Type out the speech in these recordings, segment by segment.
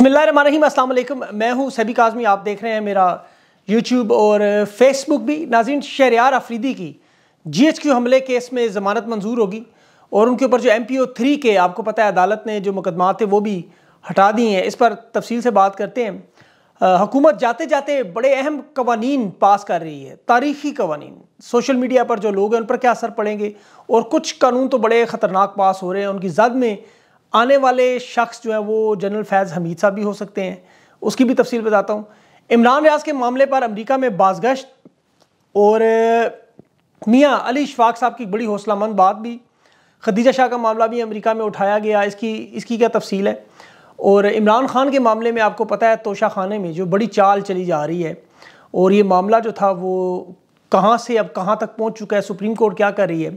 बिसमीम मैं हूँ सभी काजमी आप देख रहे हैं मेरा यूट्यूब और फेसबुक भी नाजिन शहरियार अफरीदी की जी एच क्यू हमले केस में ज़मानत मंजूर होगी और उनके ऊपर जो एम पी ओ थ्री के आपको पता है अदालत ने जो मुकदमात थे वो भी हटा दिए हैं इस पर तफसील से बात करते हैं हुकूमत जाते जाते बड़े अहम कवानीन पास कर रही है तारीखी कवानी सोशल मीडिया पर जो लोग हैं उन पर क्या असर पड़ेंगे और कुछ कानून तो बड़े ख़तरनाक पास हो रहे हैं उनकी जद में आने वाले शख्स जो है वो जनरल फैज़ हमीद साहब भी हो सकते हैं उसकी भी तफसील बताता हूँ इमरान रियाज के मामले पर अमरीका में बाजगश्त और मियाँ अली शफाक साहब की बड़ी हौसलामंद बात भी खदीजा शाह का मामला भी अमरीका में उठाया गया इसकी इसकी क्या तफसील है और इमरान खान के मामले में आपको पता है तोशा खाने में जो बड़ी चाल चली जा रही है और ये मामला जो था वो कहाँ से अब कहाँ तक पहुँच चुका है सुप्रीम कोर्ट क्या कर रही है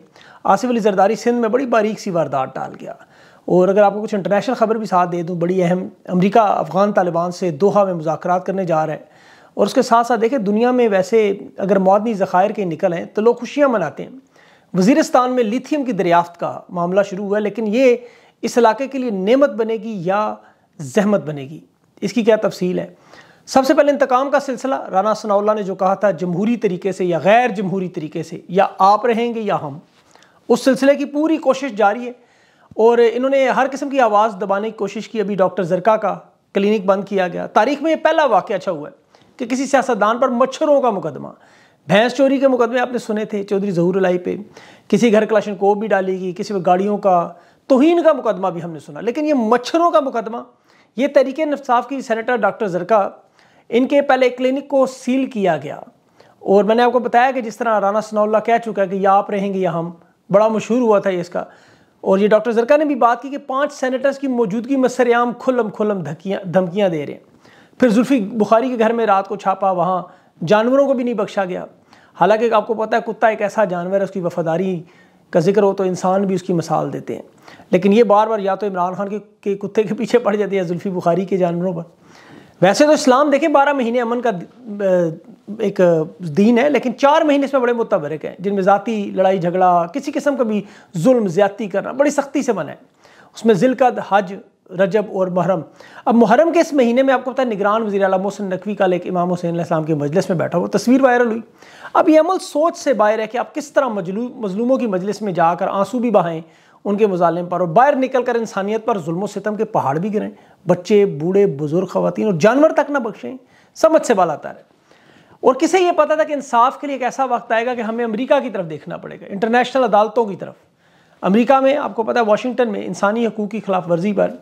आसिफ अली जरदारी सिंध में बड़ी बारीक सी वारदात डाल गया और अगर आपको कुछ इंटरनेशनल ख़बर भी साथ दे दूँ बड़ी अहम अमरीका अफ़गान तालिबान से दोहा में मुजाकर करने जा रहा है और उसके साथ साथ देखें दुनिया में वैसे अगर मौदनी ज़ख़ायर के निकल हैं तो लोग खुशियाँ मनाते हैं वजीरस्तान में लिथियम की दरियाफ्त का मामला शुरू हुआ है लेकिन ये इस इलाके के लिए नमत बनेगी या जहमत बनेगी इसकी क्या तफसील है सबसे पहले इंतकाम का सिलसिला राना सनाउल्ला ने जो कहा था जमहूरी तरीके से या गैर जमहूरी तरीके से या आप रहेंगे या हम उस सिलसिले की पूरी कोशिश जारी है और इन्होंने हर किस्म की आवाज़ दबाने की कोशिश की अभी डॉक्टर जरका का क्लिनिक बंद किया गया तारीख में ये पहला वाक्य अच्छा हुआ है कि किसी सियासतदान पर मच्छरों का मुकदमा भैंस चोरी के मुकदमे आपने सुने थे चौधरी लाई पे किसी घर क्लाशन कोप भी डाली गई किसी पर गाड़ियों का तोहन का मुकदमा भी हमने सुना लेकिन ये मच्छरों का मुकदमा ये तरीके नफसाफ की सेनेटर डॉक्टर जरका इनके पहले क्लिनिक को सील किया गया और मैंने आपको बताया कि जिस तरह राना सनाउल्ला कह चुका है कि या आप रहेंगे या हम बड़ा मशहूर हुआ था ये इसका और ये डॉक्टर जरका ने भी बात की कि पांच सेनेटर्स की मौजूदगी में सरेआम खुलम खुलम धकियाँ धमकियाँ दे रहे हैं फिर जुल्फी बुखारी के घर में रात को छापा वहाँ जानवरों को भी नहीं बख्शा गया हालांकि आपको पता है कुत्ता एक ऐसा जानवर है उसकी वफादारी का जिक्र हो तो इंसान भी उसकी मिसाल देते हैं लेकिन ये बार बार या तो इमरान खान के, कुत्ते के पीछे पड़ जाते हैं जुल्फी बुखारी के जानवरों पर वैसे तो इस्लाम देखें बारह महीने अमन का एक दीन है लेकिन चार महीने इसमें बड़े मुतबरक हैं जिनमें ज़ाती लड़ाई झगड़ा किसी किस्म का भी जुल्म ज़्यादती करना बड़ी सख्ती से मना है उसमें जिलकद हज रजब और मुहरम अब मुहरम के इस महीने में आपको पता है निगरान वजी अला मोहसिन नकवी का एक इमाम हुसैन इस्लाम के मजलिस में बैठा हुआ तस्वीर वायरल हुई अब ये अमल सोच से बाहर है कि आप किस तरह मजलूमों की मजलिस में जाकर आंसू भी बहाएं उनके मुजालिम पर और बाहर निकल कर इंसानियत पर जुल्म सितम के पहाड़ भी गिरें बच्चे बूढ़े बुजुर्ग खातन और जानवर तक ना बख्शें समझ से बाल आता रहे और किसे ये पता था कि इंसाफ के लिए एक ऐसा वक्त आएगा कि हमें अमेरिका की तरफ देखना पड़ेगा इंटरनेशनल अदालतों की तरफ अमेरिका में आपको पता है वाशिंगटन में इंसानी हकूक़ की खिलाफ वर्जी पर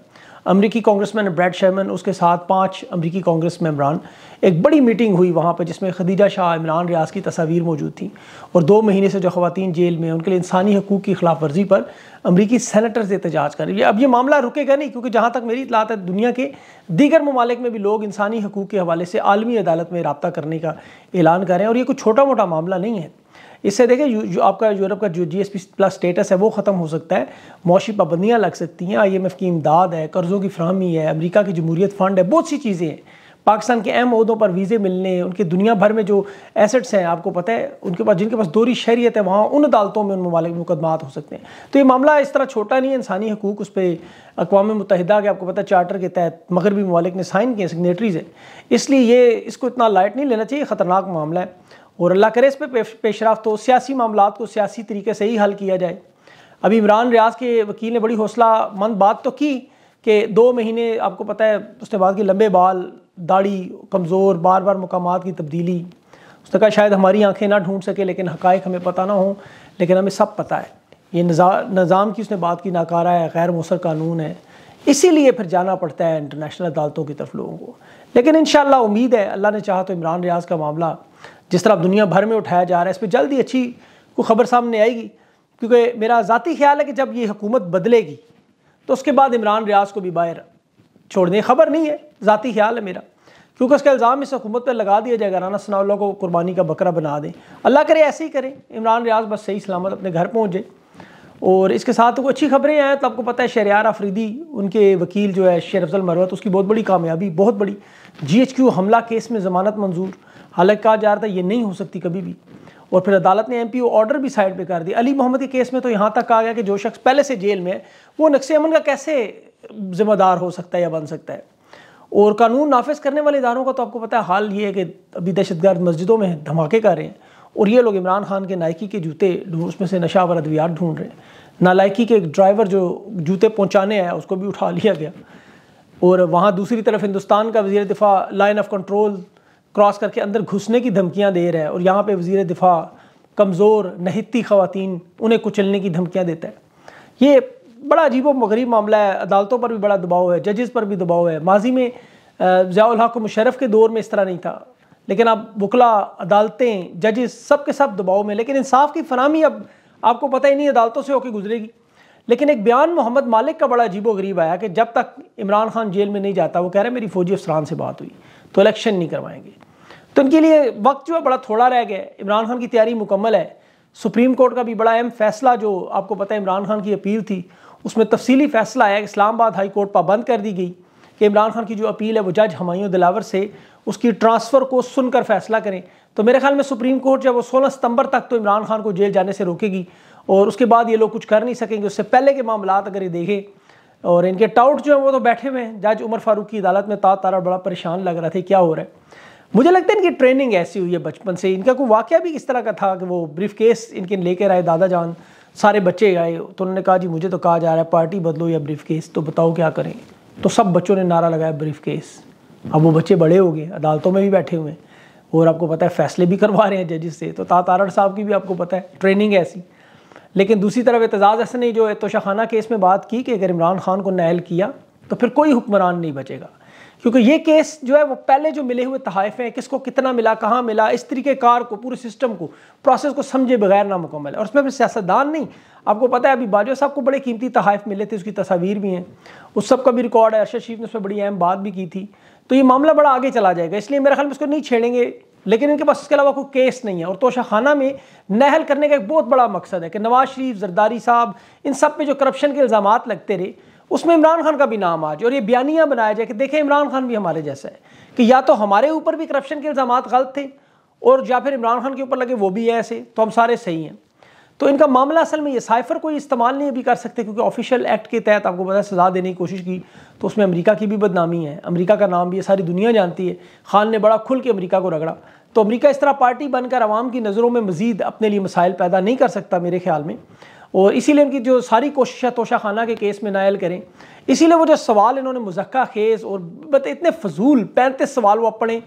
अमरीकी कांग्रेसमैन ब्रैड शर्मन उसके साथ पाँच अमरीकी कांग्रेस मेम्बरान एक बड़ी मीटिंग हुई वहाँ पर जिसमें खदीजा शाह इमरान रियाज की तस्वीर मौजूद थी और दो महीने से जो खातन जेल में उनके लिए इंसानी हकूक़ की खिलाफ वर्जी पर अमरीकी सैनटर्स एहतजाज कर रही है अब ये मामला रुकेगा नहीं क्योंकि जहाँ तक मेरी इतलात है दुनिया के दीगर ममालिक में भी लोग इंसानी हकूक़ के हवाले से आलमी अदालत में रबता करने का ऐलान करें और ये कोई छोटा मोटा मामला नहीं है इससे देखें यू, यू, आपका यूरोप का जो जी प्लस स्टेटस है वो ख़त्म हो सकता है मौशी पाबंदियाँ लग सकती हैं आई की इमदाद है कर्ज़ों की फ्राहमी है अमरीका की जमहूरीत फंड है बहुत सी चीज़ें हैं पाकिस्तान के अहम अहदों पर वीज़े मिलने उनके दुनिया भर में जो एसेट्स हैं आपको पता है उनके पास जिनके पास दोहरी शहरीत है वहाँ उन अदालतों में उन ममालिक मुकदमात हो सकते हैं तो ये मामला इस तरह छोटा नहीं है इंसानी हकूक उस पर अकवा मुतहदा के आपको पता है चार्टर के तहत मगरबी ममालिक ने साइन किए सिग्नेटरीज हैं इसलिए ये इसको इतना लाइट नहीं लेना चाहिए ख़तरनाक मामला है और अल्लाह करे इस पर पेशरफ हो तो सियासी मामला को सियासी तरीके से ही हल किया जाए अभी इमरान रियाज के वकील ने बड़ी हौसला मंद बात तो की कि दो महीने आपको पता है उसने बाद के लंबे बाल दाढ़ी कमज़ोर बार बार मकाम की तब्दीली उसने कहा शायद हमारी आंखें ना ढूंढ सके लेकिन हकायक हमें पता ना हो लेकिन हमें सब पता है ये निज़ाम की उसने बात की नाकारा है गैर मौसर कानून है इसीलिए फिर जाना पड़ता है इंटरनेशनल अदालतों की तरफ लोगों को लेकिन इन उम्मीद है अल्लाह ने चाहा तो इमरान रियाज का मामला जिस तरह दुनिया भर में उठाया जा रहा है इस पर जल्द ही अच्छी कोई ख़बर सामने आएगी क्योंकि मेरा ज़ाती ख्याल है कि जब ये हुकूमत बदलेगी तो उसके बाद इमरान रियाज को भी बाहर छोड़ने खबर नहीं है ज़ाती ख्याल है मेरा क्योंकि उसका इल्ज़ाम इस हुकूमत पर लगा दिया जाएगा राना सनाउल्ला को कुर्बानी का बकरा बना दें अल्लाह करे ऐसे ही करें इमरान रियाज बस सही सलामत अपने घर पहुँचे और इसके साथ कोई अच्छी खबरें आएँ तो आपको पता है शहरियार आफरीदी उनके वकील जो है शेर अफजल मरवत उसकी बहुत बड़ी कामयाबी बहुत बड़ी जी एच क्यू हमला केस में ज़मानत मंजूर हालांकि कहा जा रहा था ये नहीं हो सकती कभी भी और फिर अदालत ने एमपीओ ऑर्डर भी साइड पे कर दिया अली मोहम्मद के केस में तो यहाँ तक कहा गया कि जो शख्स पहले से जेल में है वो नक्शे अमन का कैसे जिम्मेदार हो सकता है या बन सकता है और कानून नाफिज करने वाले इदारों का तो आपको पता है हाल ये है कि अभी दहशत गर्द मस्जिदों में धमाके कर रहे हैं और ये लोग इमरान खान के नायकी के जूते उसमें से नशावर अद्वियात ढूंढ रहे हैं नालायकी के ड्राइवर जो जूते पहुँचाने आया उसको भी उठा लिया गया और वहाँ दूसरी तरफ हिंदुस्तान का वजी दिफ़ा लाइन ऑफ कंट्रोल क्रॉस करके अंदर घुसने की धमकियाँ दे रहा है और यहाँ पर वजीर दिफा कमज़ोर नहती खुतिन उन्हें कुचलने की धमकियाँ देता है ये बड़ा अजीब गरीब मामला है अदालतों पर भी बड़ा दबाव है जजेस पर भी दबाव है माजी में ज़ियाल हक मुशरफ के दौर में इस तरह नहीं था लेकिन अब बुकला अदालतें जजेस सब के सब दबाव में लेकिन इंसाफ की फरहमी अब आपको पता ही नहीं अदालतों से होकर गुजरेगी लेकिन एक बयान मोहम्मद मालिक का बड़ा व गरीब आया कि जब तक इमरान खान जेल में नहीं जाता वो कह रहे मेरी फ़ौजी अफसरान से बात हुई तो इलेक्शन नहीं करवाएंगे तो इनके लिए वक्त जो है बड़ा थोड़ा रह गया है इमरान खान की तैयारी मुकम्मल है सुप्रीम कोर्ट का भी बड़ा अहम फैसला जो आपको पता है इमरान खान की अपील थी उसमें तफसीली फैसला आया इस्लामाबाद हाई कोर्ट पाबंद कर दी गई कि इमरान खान की जो अपील है वो जज हमायूं दिलावर से उसकी ट्रांसफ़र को सुनकर फैसला करें तो मेरे ख्याल में सुप्रीम कोर्ट जब वो सोलह सितंबर तक तो इमरान खान को जेल जाने से रोकेगी और उसके बाद ये लोग कुछ कर नहीं सकेंगे उससे पहले के मामला अगर ये देखें और इनके टाउट जो है वो तो बैठे हुए हैं जज उमर फारूक की अदालत में ता तारा बड़ा परेशान लग रहा था क्या हो रहा है मुझे लगता है इनकी ट्रेनिंग ऐसी हुई है बचपन से इनका कोई वाक्य भी इस तरह का था कि वो ब्रीफ केस इनके लेकर आए दादा जान सारे बच्चे आए तो उन्होंने कहा जी मुझे तो कहा जा रहा है पार्टी बदलो या ब्रीफ केस तो बताओ क्या करें तो सब बच्चों ने नारा लगाया ब्रीफ केस अब वो बच्चे बड़े हो गए अदालतों में भी बैठे हुए हैं और आपको पता है फैसले भी करवा रहे हैं जजेस से तो तातारण साहब की भी आपको पता है ट्रेनिंग ऐसी लेकिन दूसरी तरफ एतजाज़ ऐसा नहीं जो एतोशा खाना केस में बात की कि अगर इमरान खान को नायल किया तो फिर कोई हुक्मरान नहीं बचेगा क्योंकि ये केस जो है वो पहले जो मिले हुए तहफ़ हैं किसको कितना मिला कहाँ मिला इस तरीके कार को पूरे सिस्टम को प्रोसेस को समझे बगैर नामुकम्मल है और उसमें सियासतदान नहीं आपको पता है अभी बाजवा साहब को बड़े कीमती तहफ़ मिले थे उसकी तस्वीर भी हैं उस सब का भी रिकॉर्ड है अरशद शरीफ ने उसमें बड़ी अहम बात भी की थी तो ये मामला बड़ा आगे चला जाएगा इसलिए मेरे ख्याल में उसको नहीं छेड़ेंगे लेकिन इनके पास उसके अलावा कोई केस नहीं है और तोशाखाना में नहल करने का एक बहुत बड़ा मकसद है कि नवाज शरीफ जरदारी साहब इन सब पे जो करप्शन के इल्ज़ाम लगते रहे उसमें इमरान खान का भी नाम आ जाए और ये बयानियाँ बनाया जाए कि देखें इमरान खान भी हमारे जैसा है कि या तो हमारे ऊपर भी करप्शन के इल्ज़ाम गलत थे और या फिर इमरान खान के ऊपर लगे वो भी ऐसे तो हम सारे सही हैं तो इनका मामला असल में ये साइफर कोई इस्तेमाल नहीं अभी कर सकते क्योंकि ऑफिशियल एक्ट के तहत आपको पता है सज़ा देने की कोशिश की तो उसमें अमेरिका की भी बदनामी है अमेरिका का नाम भी ये सारी दुनिया जानती है खान ने बड़ा खुल के अमेरिका को रगड़ा तो अमेरिका इस तरह पार्टी बनकर आवाम की नज़रों में मजीद अपने लिए मसाइल पैदा नहीं कर सकता मेरे ख्याल में और इसीलिए उनकी जो सारी कोशिश है तोशा खाना के केस में नायल करें इसीलिए वो जो सवाल इन्होंने मुजक्का खेज और बत इतने फजूल पैंतीस सवाल वो पढ़ें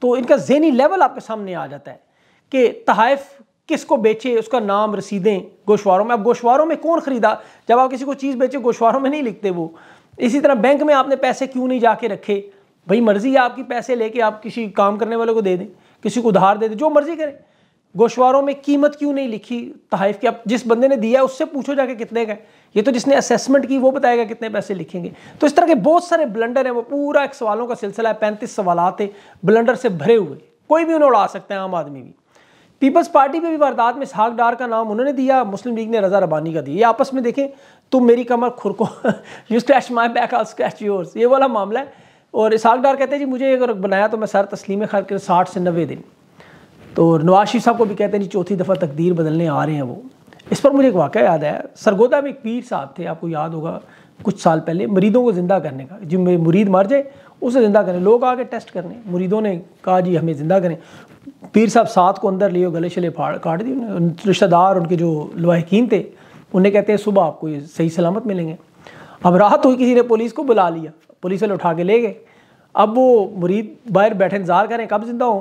तो इनका जहनी लेवल आपके सामने आ जाता है कि तहफ़ किस को बेचे उसका नाम रसीदें गोशवारों में अब गोशवारों में कौन ख़रीदा जब आप किसी को चीज़ बेचे गोशवारों में नहीं लिखते वो इसी तरह बैंक में आपने पैसे क्यों नहीं जाके रखे भाई मर्ज़ी है आपकी पैसे लेके आप किसी काम करने वाले को दे दें किसी को उधार दे दें जो मर्ज़ी करें गोशवारों में कीमत क्यों नहीं लिखी तहफ़ की आप जिस बंदे ने दिया उससे पूछो जाके कितने का ये तो जिसने असेसमेंट की वो बताएगा कितने पैसे लिखेंगे तो इस तरह के बहुत सारे ब्लंडर हैं वो पूरा एक सवालों का सिलसिला है पैंतीस सवाल आते ब्लंडर से भरे हुए कोई भी उन्हें उड़ा सकते हैं आम आदमी भी पीपल्स पार्टी पर भी वारदात में इसहाक डार का नाम उन्होंने दिया मुस्लिम लीग ने रजा रबानी का दिया ये आपस में देखें तुम मेरी कमर खुरको you scratch my back I'll scratch yours ये वाला मामला है और इसहाक डार कहते हैं जी मुझे अगर बनाया तो मैं सर तस्लीम खर के साठ से नब्बे दिन तो नवाज शरीफ साहब को भी कहते हैं जी चौथी दफ़ा तकदीर बदलने आ रहे हैं वो इस पर मुझे एक वाक़ याद आया सरगोदा में एक पीर साहब थे आपको याद होगा कुछ साल पहले मरीदों को ज़िंदा करने का जिन मुरीद मर जाए उसे ज़िंदा करें लोग आके टेस्ट करने मुरीदों ने कहा जी हमें ज़िंदा करें पीर साहब साथ को अंदर लिए गले शले फाड़ काट दिए रिश्तेदार उनके जो लवाहकिन थे उन्हें कहते हैं सुबह आपको ये सही सलामत मिलेंगे अब राहत हुई किसी ने पुलिस को बुला लिया पुलिस वाले उठा के ले गए अब वो मुरीद बाहर बैठे इंतजार करें कब ज़िंदा हों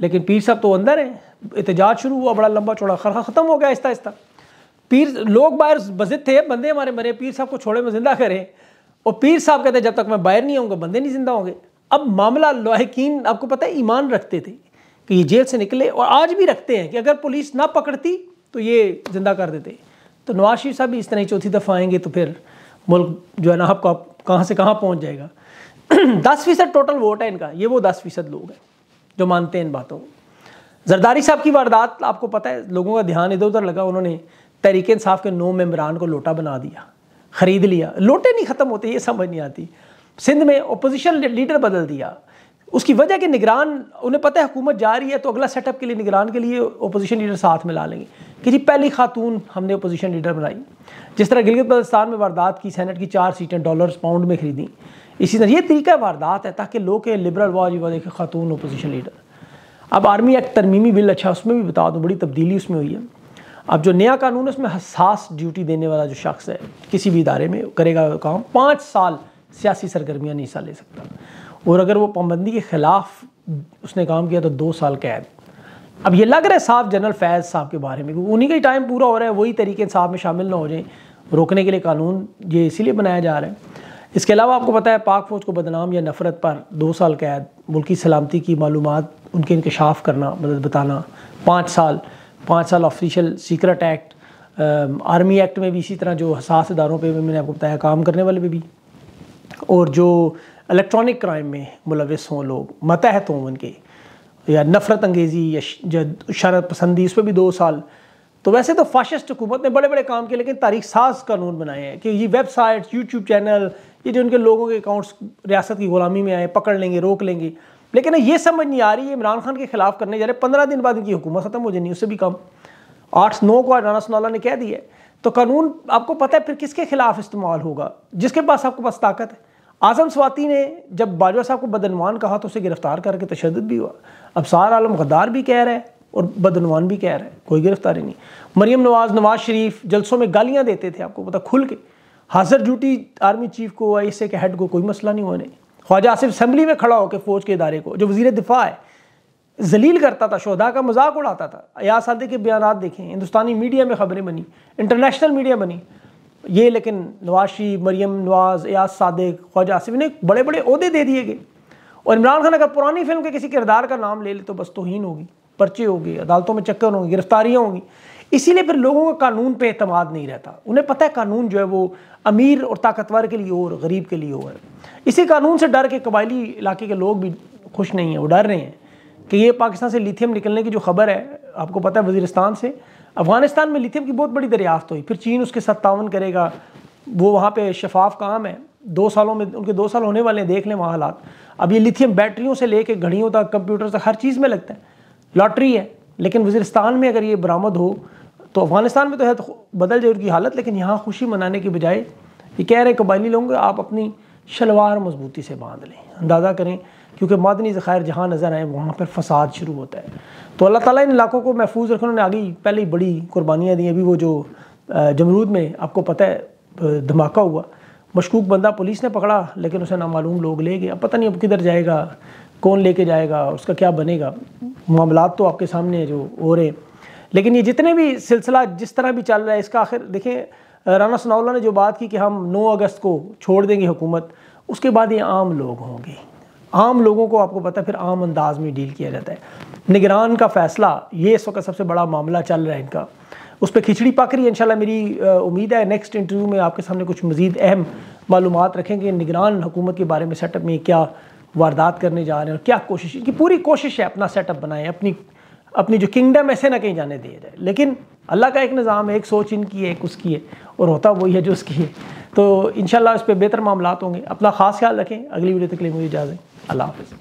लेकिन पीर साहब तो अंदर हैं एहतजाज शुरू हुआ बड़ा लंबा चौड़ा खरखा ख़त्म हो गया आहिस्ता आहिस्ता पीर लोग बाहर बजिद थे बंदे हमारे मरे पीर साहब को छोड़े में ज़िंदा करें और पीर साहब कहते जब तक मैं बाहर नहीं आऊँगा बंदे नहीं ज़िंदा होंगे अब मामला लाकिन आपको पता है ईमान रखते थे कि ये जेल से निकले और आज भी रखते हैं कि अगर पुलिस ना पकड़ती तो ये ज़िंदा कर देते तो नवाज शरीफ साहब भी इस तरह चौथी दफ़ा आएंगे तो फिर मुल्क जो है ना आपको कहाँ से कहाँ पहुँच जाएगा दस फीसद टोटल वोट है इनका ये वो दस फीसद लोग हैं जो मानते हैं इन बातों को जरदारी साहब की वारदात आपको पता है लोगों का ध्यान इधर उधर लगा उन्होंने तरीके इंसाफ के नौ मेम्बरान को लोटा बना दिया ख़रीद लिया लोटे नहीं ख़त्म होते ये समझ नहीं आती सिंध में अपोजिशन लीडर बदल दिया उसकी वजह के निगरान उन्हें पता है हुकूमत जा रही है तो अगला सेटअप के लिए निगरान के लिए अपोजिशन लीडर साथ में ला लेंगे कि जी पहली खातून हमने अपोजिशन लीडर बनाई जिस तरह गिलगित बल्तिस्तान में वारदात की सेनेट की चार सीटें डॉलर्स पाउंड में खरीदी इसी तरह ये तरीका वारदात है ताकि लोग के लिबरल वॉज वो देखें खातून अपोजिशन लीडर अब आर्मी एक्ट तरमीमी बिल अच्छा उसमें भी बता दूँ बड़ी तब्दीली उसमें हुई है अब जो नया कानून है उसमें हसास ड्यूटी देने वाला जो शख्स है किसी भी इदारे में करेगा काम पाँच साल सियासी सरगर्मियाँ नहीं हिस्सा ले सकता और अगर वो पाबंदी के ख़िलाफ़ उसने काम किया तो दो साल कैद अब ये लग रहा है साहब जनरल फैज़ साहब के बारे में उन्हीं का ही टाइम पूरा हो रहा है वही तरीके साहब में शामिल ना हो जाए रोकने के लिए कानून ये इसीलिए बनाया जा रहा है इसके अलावा आपको पता है पाक फ़ौज को बदनाम या नफरत पर दो साल कैद मुल्की सलामती की मालूम उनके इंकशाफ करना मदद बताना पाँच साल पाँच साल official secret act army act में भी इसी तरह जो हसास इदारों पर मैंने आपको बताया काम करने वाले पे भी और जो इलेक्ट्रॉनिक क्राइम में मुलविस हों लोग मतहत हों उनके या नफरत अंगेज़ी या शरत पसंदी उस पर भी दो साल तो वैसे तो फाशिस्ट हुकूमत ने बड़े बड़े काम किए लेकिन तारीख साज कानून बनाए हैं कि ये वेबसाइट्स यूट्यूब चैनल ये जो उनके लोगों के अकाउंट्स रियासत की गुलामी में आए पकड़ लेंगे रोक लेंगे लेकिन ये समझ नहीं आ रही है इमरान खान के खिलाफ करने जा रहे पंद्रह दिन बाद इनकी हुकूमत ख़त्म हो जानी उससे भी कम आठ नौ को राना सनाला ने कह दिया तो कानून आपको पता है फिर किसके खिलाफ इस्तेमाल होगा जिसके पास आपके पास ताकत है आज़म स्वाति ने जब बाजवा साहब को बदनवान कहा तो उसे गिरफ्तार करके तशद भी हुआ अब सार आलम गद्दार भी कह रहा है और बदनवान भी कह रहा है कोई गिरफ्तारी नहीं मरीम नवाज़ नवाज शरीफ जलसों में गालियाँ देते थे आपको पता खुल के हाजिर ड्यूटी आर्मी चीफ को आई एस ए के हेड को कोई मसला नहीं हुआ ख्वाजा आसिफ असम्बली में खड़ा होकर फ़ौज के इदारे को जो वजीर दिफा है जलील करता था शोधा का मजाक उड़ाता था अयास आदि के बयान देखें हिंदुस्तानी मीडिया में खबरें बनी इंटरनेशनल मीडिया बनी ये लेकिन नवाशी मरियम नवाज एयाज सादिक ख्वाजा आसिफ ने बड़े बड़े अहदे दे दिए गए और इमरान खान अगर पुरानी फिल्म के किसी किरदार का नाम ले ले तो बस तोहन होगी पर्चे होगी अदालतों में चक्कर होंगे गिरफ्तारियाँ होंगी इसीलिए फिर लोगों का कानून पे अतमाद नहीं रहता उन्हें पता है कानून जो है वो अमीर और ताकतवर के लिए और गरीब के लिए और इसी कानून से डर के कबायली इलाके के लोग भी खुश नहीं हैं वो डर रहे हैं कि ये पाकिस्तान से लिथियम निकलने की जो खबर है आपको पता है वजीरस्तान से अफ़गानिस्तान में लिथियम की बहुत बड़ी दरियाफ्त हुई फिर चीन उसके साथ करेगा वो वहाँ पर शफाफ काम है दो सालों में उनके दो साल होने वाले हैं देख लें वहाँ हालात अब ये लिथियम बैटरियों से लेके घड़ियों तक कंप्यूटर तक हर चीज़ में लगता है लॉटरी है लेकिन वजीरस्तान में अगर ये बरामद हो तो अफ़गानिस्तान में तो है तो बदल जाए उनकी हालत लेकिन यहाँ खुशी मनाने के बजाय ये कह रहे कबाइली लोग आप अपनी शलवार मजबूती से बांध लें अंदाज़ा करें क्योंकि मादनी ज़ख़ायर जहाँ नज़र आए वहाँ पर फसाद शुरू होता है तो अल्लाह ताली इन इलाकों को महफूज रखने उन्होंने आगे पहले ही बड़ी कुर्बानियाँ दी अभी वो जो जमरूद में आपको पता है धमाका हुआ मशकूक बंदा पुलिस ने पकड़ा लेकिन उसे नामालूम लोग ले गए अब पता नहीं अब किधर जाएगा कौन लेके जाएगा उसका क्या बनेगा मामला तो आपके सामने जो हो रहे लेकिन ये जितने भी सिलसिला जिस तरह भी चल रहा है इसका आखिर देखें राना सनाउल्ला ने जो बात की कि हम 9 अगस्त को छोड़ देंगे हुकूमत उसके बाद ये आम लोग होंगे आम लोगों को आपको पता है फिर आम अंदाज में डील किया जाता है निगरान का फैसला ये इस वक्त सबसे बड़ा मामला चल रहा है इनका उस पर खिचड़ी पक रही है इनशाला मेरी उम्मीद है नेक्स्ट इंटरव्यू में आपके सामने कुछ मज़ीद अहम मालूम रखेंगे निगरान हुकूमत के बारे में सेटअप में क्या वारदात करने जा रहे हैं और क्या कोशिश इनकी पूरी कोशिश है अपना सेटअप बनाएं अपनी अपनी जो किंगडम ऐसे ना कहीं जाने दिए जाए लेकिन अल्लाह का एक निज़ाम है एक सोच इनकी है एक उसकी है और होता वही है जो उसकी है तो इन इस पर बेहतर मामला होंगे अपना ख़ास ख्याल रखें अगली वीडियो तक लिए मुझे इजाज़ें अल्लाह हाफ़